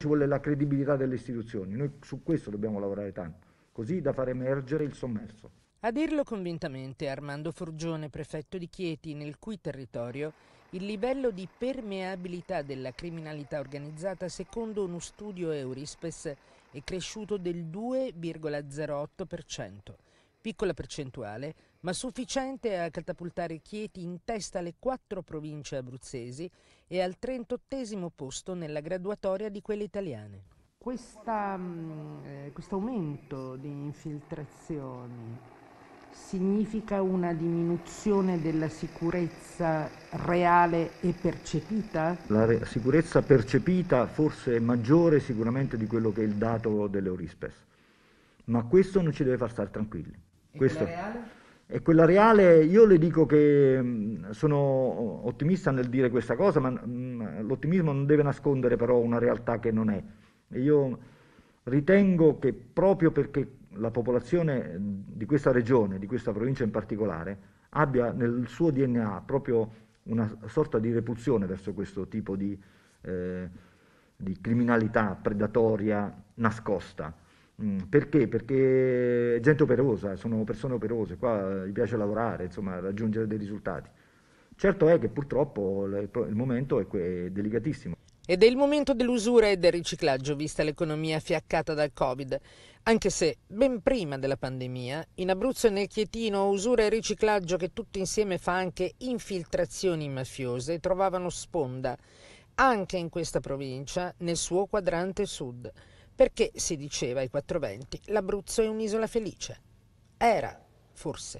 ci vuole la credibilità delle istituzioni. Noi su questo dobbiamo lavorare tanto, così da far emergere il sommerso. A dirlo convintamente Armando Forgione, prefetto di Chieti, nel cui territorio il livello di permeabilità della criminalità organizzata, secondo uno studio Eurispes, è cresciuto del 2,08% piccola percentuale, ma sufficiente a catapultare Chieti in testa alle quattro province abruzzesi e al 38 posto nella graduatoria di quelle italiane. Questa, mm, eh, questo aumento di infiltrazioni significa una diminuzione della sicurezza reale e percepita? La re- sicurezza percepita forse è maggiore sicuramente di quello che è il dato delle dell'Eurispes, ma questo non ci deve far stare tranquilli. E quella reale? E quella reale, io le dico che mm, sono ottimista nel dire questa cosa, ma mm, l'ottimismo non deve nascondere però una realtà che non è. io ritengo che proprio perché la popolazione di questa regione, di questa provincia in particolare, abbia nel suo DNA proprio una sorta di repulsione verso questo tipo di, eh, di criminalità predatoria nascosta. Mm, perché? Perché è gente operosa, sono persone operose, qua gli piace lavorare, insomma, raggiungere dei risultati. Certo è che purtroppo il momento è delicatissimo. Ed è il momento dell'usura e del riciclaggio, vista l'economia fiaccata dal Covid. Anche se, ben prima della pandemia, in Abruzzo e nel Chietino, usura e riciclaggio, che tutto insieme fa anche infiltrazioni mafiose, trovavano sponda, anche in questa provincia, nel suo quadrante sud perché si diceva ai 420 l'Abruzzo è un'isola felice. Era, forse.